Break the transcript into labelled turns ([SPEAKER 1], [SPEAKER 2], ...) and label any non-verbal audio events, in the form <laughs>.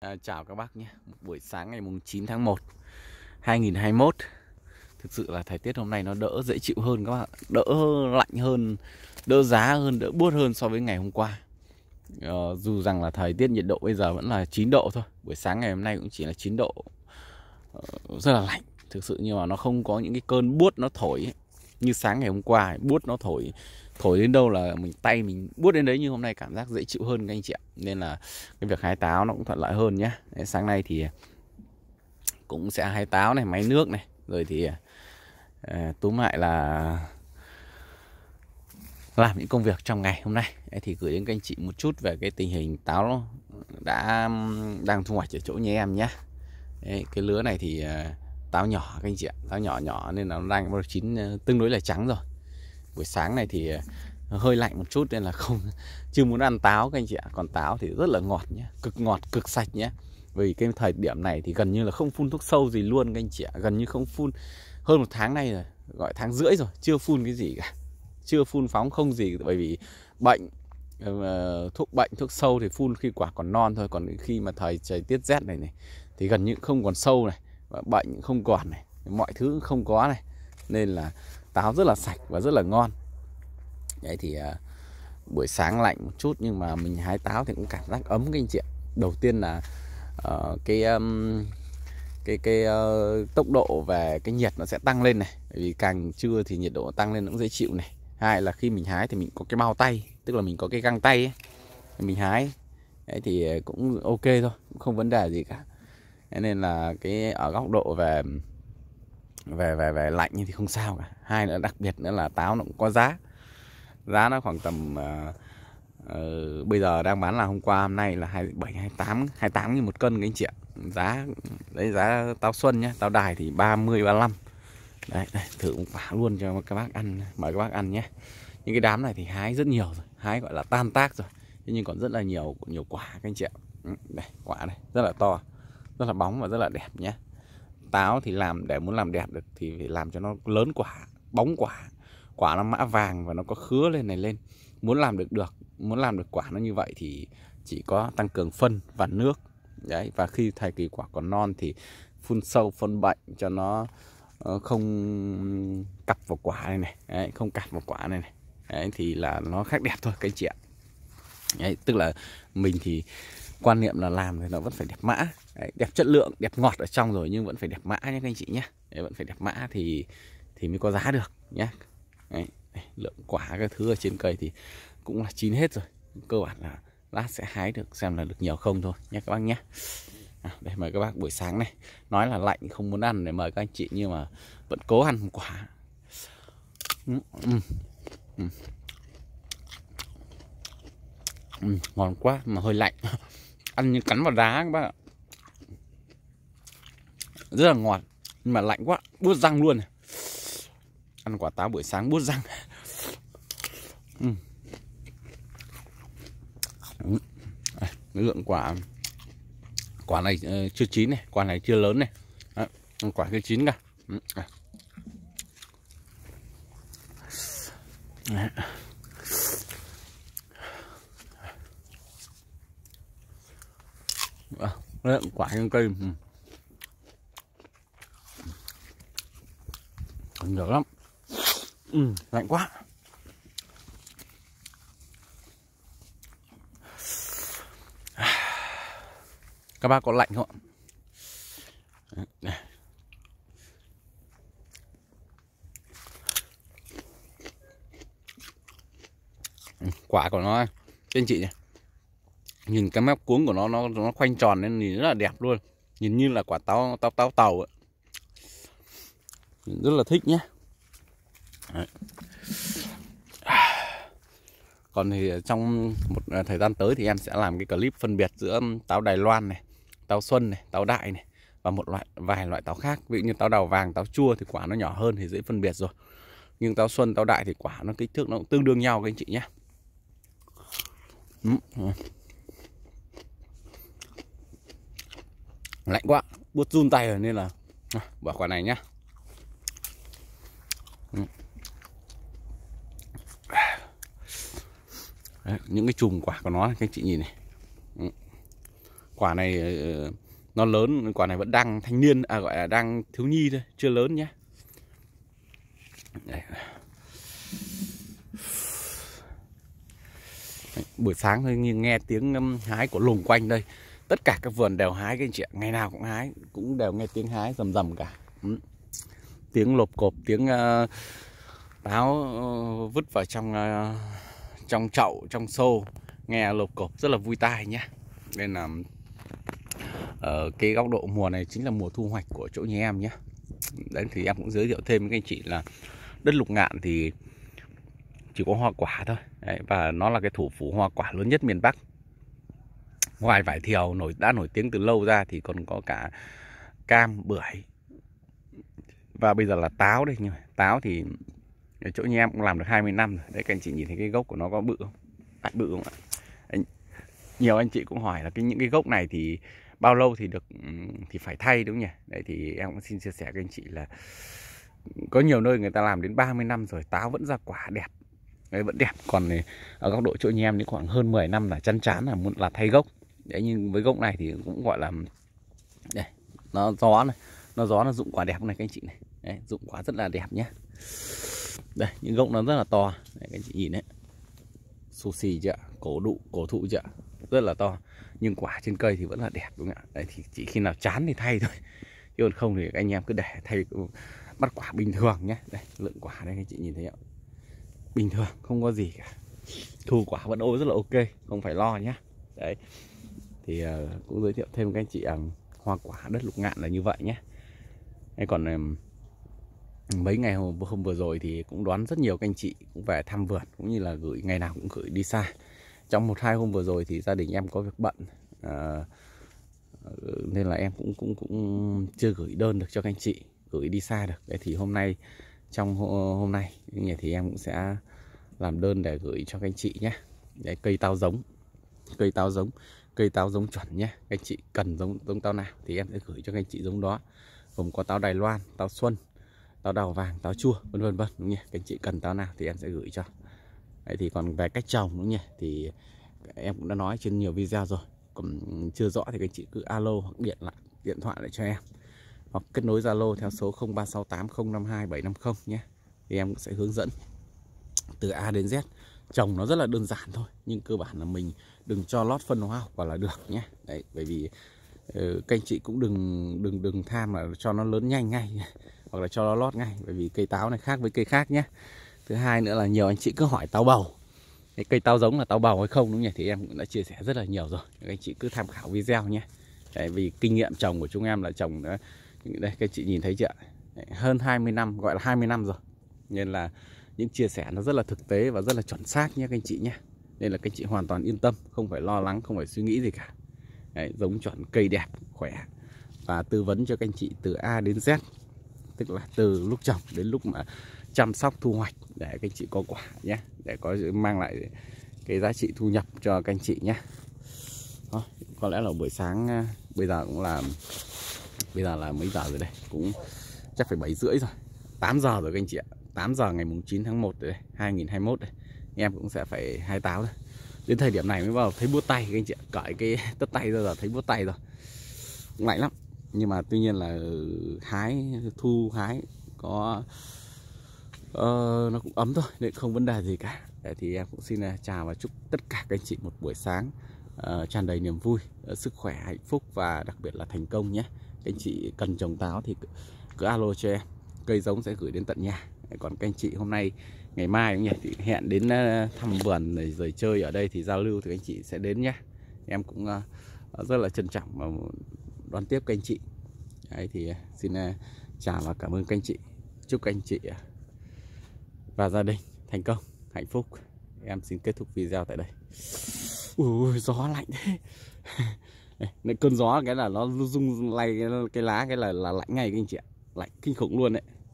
[SPEAKER 1] À, chào các bác nhé Một buổi sáng ngày mùng 9 tháng 1 2021 Thực sự là thời tiết hôm nay nó đỡ dễ chịu hơn các bạn Đỡ lạnh hơn Đỡ giá hơn, đỡ buốt hơn so với ngày hôm qua à, Dù rằng là thời tiết nhiệt độ bây giờ vẫn là 9 độ thôi Buổi sáng ngày hôm nay cũng chỉ là 9 độ à, Rất là lạnh Thực sự nhưng mà nó không có những cái cơn buốt nó thổi ấy như sáng ngày hôm qua buốt nó thổi thổi đến đâu là mình tay mình buốt đến đấy nhưng hôm nay cảm giác dễ chịu hơn các anh chị ạ nên là cái việc hái táo nó cũng thuận lợi hơn nhá sáng nay thì à, cũng sẽ hái táo này máy nước này rồi thì à, à, túm lại là làm những công việc trong ngày hôm nay thì gửi đến các anh chị một chút về cái tình hình táo đã đang thu hoạch ở chỗ nhà em nhé cái lứa này thì à, táo nhỏ các anh chị ạ táo nhỏ nhỏ nên là nó đang bắt chín ờ, tương đối là trắng rồi buổi sáng này thì ờ, hơi lạnh một chút nên là không <laughs> chưa muốn ăn táo các anh chị ạ còn táo thì rất là ngọt nhé cực ngọt cực sạch nhé vì cái thời điểm này thì gần như là không phun thuốc sâu gì luôn các anh chị ạ gần như không phun hơn một tháng nay rồi gọi tháng rưỡi rồi chưa phun cái gì cả chưa phun phóng không gì bởi vì bệnh ờ, thuốc bệnh thuốc sâu thì phun khi quả còn non thôi còn khi mà thời trời tiết rét này này thì gần như không còn sâu này bệnh không còn này mọi thứ không có này nên là táo rất là sạch và rất là ngon đấy thì à, buổi sáng lạnh một chút nhưng mà mình hái táo thì cũng cảm giác ấm các anh chị đầu tiên là uh, cái um, cái cái uh, tốc độ về cái nhiệt nó sẽ tăng lên này Bởi vì càng trưa thì nhiệt độ tăng lên cũng dễ chịu này hai là khi mình hái thì mình có cái bao tay tức là mình có cái găng tay ấy. mình hái Đấy thì ờ, cũng ok thôi cũng không vấn đề gì cả thế nên là cái ở góc độ về về về về lạnh thì không sao cả hai nữa đặc biệt nữa là táo nó cũng có giá giá nó khoảng tầm uh, uh, bây giờ đang bán là hôm qua hôm nay là 27 28 28 nghìn một cân các anh chị ạ giá đấy giá táo xuân nhá táo đài thì 30 35 đấy, đấy thử một quả luôn cho các bác ăn mời các bác ăn nhé những cái đám này thì hái rất nhiều rồi hái gọi là tan tác rồi thế nhưng còn rất là nhiều nhiều quả các anh chị ạ ừ, đây quả này rất là to rất là bóng và rất là đẹp nhé táo thì làm để muốn làm đẹp được thì phải làm cho nó lớn quả bóng quả quả nó mã vàng và nó có khứa lên này lên muốn làm được được muốn làm được quả nó như vậy thì chỉ có tăng cường phân và nước đấy và khi thời kỳ quả còn non thì phun sâu phân bệnh cho nó ờ, không cặp vào quả này này đấy, không cặp vào quả này này đấy, thì là nó khác đẹp thôi cái chị ạ đấy, tức là mình thì quan niệm là làm thì nó vẫn phải đẹp mã Đấy, đẹp chất lượng đẹp ngọt ở trong rồi nhưng vẫn phải đẹp mã nhé các anh chị nhé Đấy, vẫn phải đẹp mã thì thì mới có giá được nhé Đấy, lượng quả các thứ ở trên cây thì cũng là chín hết rồi cơ bản là lát sẽ hái được xem là được nhiều không thôi nhé các bác nhé à, đây mời các bác buổi sáng này nói là lạnh không muốn ăn để mời các anh chị nhưng mà vẫn cố ăn một quả ừ, ừ, Ừ, ngon quá mà hơi lạnh <laughs> ăn như cắn vào đá các bác ạ rất là ngọt nhưng mà lạnh quá buốt răng luôn ăn quả táo buổi sáng buốt răng ừ. lượng quả quả này ờ, chưa chín này quả này chưa lớn này Đấy, quả chưa chín cả ừ, à. Đấy. Ờ, lượng quả trên cây ừ. không được lắm ừ, lạnh quá các bác có lạnh không ạ quả của nó trên chị này nhìn cái mép cuống của nó nó nó khoanh tròn nên nhìn rất là đẹp luôn nhìn như là quả táo táo táo tàu ấy rất là thích nhé Đấy. còn thì trong một à, thời gian tới thì em sẽ làm cái clip phân biệt giữa táo Đài Loan này táo xuân này táo đại này và một loại vài loại táo khác ví dụ như táo đào vàng táo chua thì quả nó nhỏ hơn thì dễ phân biệt rồi nhưng táo xuân táo đại thì quả nó kích thước nó cũng tương đương nhau các anh chị nhé lạnh quá buốt run tay rồi nên là à, bỏ quả này nhé. Đấy, những cái chùm quả của nó các anh chị nhìn này ừ. quả này ờ, nó lớn quả này vẫn đang thanh niên à gọi là đang thiếu nhi thôi chưa lớn nhé Đấy. buổi sáng thôi nghe tiếng hái của lùng quanh đây tất cả các vườn đều hái các anh chị ngày nào cũng hái cũng đều nghe tiếng hái rầm rầm cả ừ tiếng lộp cộp tiếng ờ, táo ờ, vứt vào trong ờ, trong chậu trong xô nghe lộp cộp rất là vui tai nhá nên là ở cái góc độ mùa này chính là mùa thu hoạch của chỗ nhà em nhé đấy thì em cũng giới thiệu thêm với anh chị là đất lục ngạn thì chỉ có hoa quả thôi đấy, và nó là cái thủ phủ hoa quả lớn nhất miền Bắc ngoài vải thiều nổi đã nổi tiếng từ lâu ra thì còn có cả cam bưởi và bây giờ là táo đây nhưng táo thì ở chỗ nhà em cũng làm được 20 năm rồi đấy các anh chị nhìn thấy cái gốc của nó có bự không phải bự không ạ anh, nhiều anh chị cũng hỏi là cái những cái gốc này thì bao lâu thì được ừ, thì phải thay đúng nhỉ đấy thì em cũng xin chia sẻ với anh chị là có nhiều nơi người ta làm đến 30 năm rồi táo vẫn ra quả đẹp đấy, vẫn đẹp còn này, ở góc độ chỗ nhà em thì khoảng hơn 10 năm là chăn chán là muốn là thay gốc đấy nhưng với gốc này thì cũng gọi là đây, nó gió này nó gió nó dụng quả đẹp này các anh chị này đấy, dụng quả rất là đẹp nhé đây những gốc nó rất là to đấy, các chị nhìn đấy xù xì chưa cổ đụ cổ thụ chưa rất là to nhưng quả trên cây thì vẫn là đẹp đúng không ạ đấy thì chỉ khi nào chán thì thay thôi chứ còn không thì các anh em cứ để thay bắt quả bình thường nhé đây lượng quả đây các chị nhìn thấy không bình thường không có gì cả thu quả vẫn ô rất là ok không phải lo nhé đấy thì ờ, cũng giới thiệu thêm các anh chị rằng ờ, hoa quả đất lục ngạn là như vậy nhé hay còn mấy ngày hôm, hôm vừa rồi thì cũng đoán rất nhiều anh chị cũng về thăm vườn cũng như là gửi ngày nào cũng gửi đi xa trong một hai hôm vừa rồi thì gia đình em có việc bận à, nên là em cũng cũng cũng chưa gửi đơn được cho anh chị gửi đi xa được thì hôm nay trong hôm nay thì em cũng sẽ làm đơn để gửi cho anh chị nhé Đấy, cây táo giống cây táo giống cây táo giống chuẩn nhé anh chị cần giống giống táo nào thì em sẽ gửi cho anh chị giống đó gồm có táo Đài Loan táo Xuân táo đào vàng táo chua vân vân vân đúng nhỉ các anh chị cần táo nào thì em sẽ gửi cho đấy thì còn về cách trồng đúng nhỉ thì em cũng đã nói trên nhiều video rồi còn chưa rõ thì các anh chị cứ alo hoặc điện lại điện thoại lại cho em hoặc kết nối zalo theo số 0368052750 nhé thì em cũng sẽ hướng dẫn từ A đến Z trồng nó rất là đơn giản thôi nhưng cơ bản là mình đừng cho lót phân hóa học vào là được nhé đấy bởi vì ờ, các anh chị cũng đừng đừng đừng tham là cho nó lớn nhanh ngay hoặc là cho nó lót ngay bởi vì cây táo này khác với cây khác nhé thứ hai nữa là nhiều anh chị cứ hỏi táo bầu cái cây táo giống là táo bầu hay không đúng nhỉ thì em cũng đã chia sẻ rất là nhiều rồi các anh chị cứ tham khảo video nhé Đấy, vì kinh nghiệm trồng của chúng em là trồng đã, đây các chị nhìn thấy chưa Đấy, hơn 20 năm gọi là 20 năm rồi nên là những chia sẻ nó rất là thực tế và rất là chuẩn xác nhé các anh chị nhé nên là các anh chị hoàn toàn yên tâm không phải lo lắng không phải suy nghĩ gì cả Đấy, giống chuẩn cây đẹp khỏe và tư vấn cho các anh chị từ A đến Z tức là từ lúc trồng đến lúc mà chăm sóc thu hoạch để các anh chị có quả nhé để có mang lại cái giá trị thu nhập cho các anh chị nhé có lẽ là buổi sáng ờ, bây giờ cũng làm bây giờ là mấy giờ rồi đây cũng chắc phải bảy rưỡi rồi 8 giờ rồi các anh chị ạ 8 giờ ngày mùng 9 tháng 1 rồi đây, 2021 đây em cũng sẽ phải hai táo rồi đến thời điểm này mới vào thấy buốt tay các anh chị ạ cởi cái <laughs> tất tay ra giờ thấy buốt tay rồi cũng lạnh lắm nhưng mà tuy nhiên là hái thu hái có uh, nó cũng ấm thôi nên không vấn đề gì cả Đấy, thì em cũng xin à, chào và chúc tất cả các anh chị một buổi sáng uh, tràn đầy niềm vui ờ, sức khỏe hạnh phúc và đặc biệt là thành công nhé các anh chị cần trồng táo thì cứ, alo cho em cây giống sẽ gửi đến tận nhà còn các anh chị hôm nay ngày mai cũng nhỉ thì hẹn đến thăm vườn rồi, rồi chơi ở đây thì giao lưu thì anh chị sẽ đến nhé em cũng rất là trân trọng đón tiếp các anh chị Đấy, thì à, xin à, chào và cảm ơn các anh chị chúc các anh chị à, và gia đình thành công hạnh phúc em xin kết thúc video tại đây ui gió lạnh thế <laughs> cơn gió cái là nó rung lay cái lá cái là là lạnh ngay các anh chị ạ lạnh kinh khủng luôn đấy